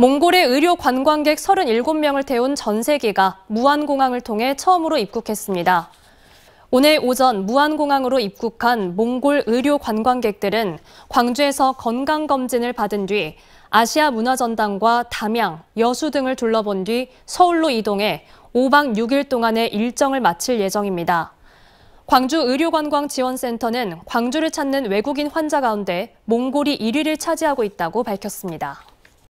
몽골의 의료 관광객 37명을 태운 전세기가 무안공항을 통해 처음으로 입국했습니다. 오늘 오전 무안공항으로 입국한 몽골 의료 관광객들은 광주에서 건강검진을 받은 뒤 아시아 문화전당과 담양, 여수 등을 둘러본 뒤 서울로 이동해 5박 6일 동안의 일정을 마칠 예정입니다. 광주 의료관광지원센터는 광주를 찾는 외국인 환자 가운데 몽골이 1위를 차지하고 있다고 밝혔습니다.